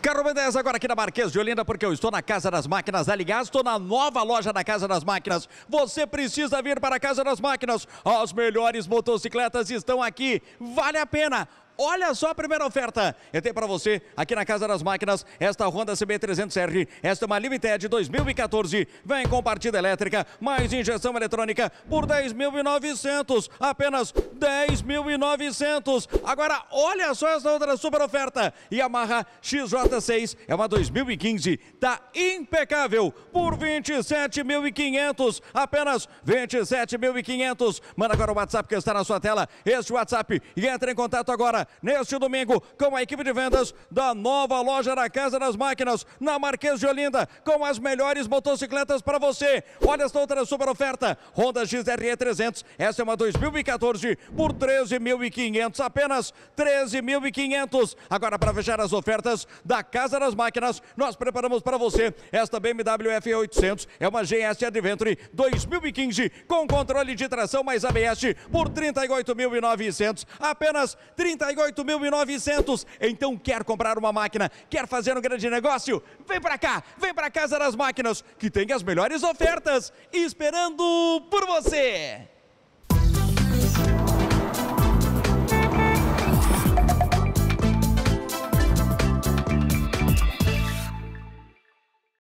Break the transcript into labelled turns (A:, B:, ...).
A: Carro 10 agora aqui na Marquês de Olinda, porque eu estou na Casa das Máquinas. Aliás, estou na nova loja da Casa das Máquinas. Você precisa vir para a Casa das Máquinas. As melhores motocicletas estão aqui. Vale a pena. Olha só a primeira oferta. Eu tenho para você aqui na Casa das Máquinas esta Honda CB300R. Esta é uma Limited 2014. Vem com partida elétrica, mais injeção eletrônica por 10.900. Apenas 10.900. Agora, olha só essa outra super oferta. Yamaha XJ6 é uma 2015. Tá impecável por 27.500. Apenas 27.500. Manda agora o WhatsApp que está na sua tela. Este WhatsApp e entra em contato agora neste domingo com a equipe de vendas da nova loja da Casa das Máquinas, na Marquês de Olinda, com as melhores motocicletas para você. Olha esta outra super oferta, Honda XRE 300, essa é uma 2014 por 13.500, apenas 13.500. Agora para fechar as ofertas da Casa das Máquinas, nós preparamos para você esta BMW F800, é uma GS Adventure 2015 com controle de tração mais ABS por 38.900, apenas 38 38.900. Então quer comprar uma máquina, quer fazer um grande negócio? Vem para cá, vem para Casa das Máquinas, que tem as melhores ofertas esperando por você.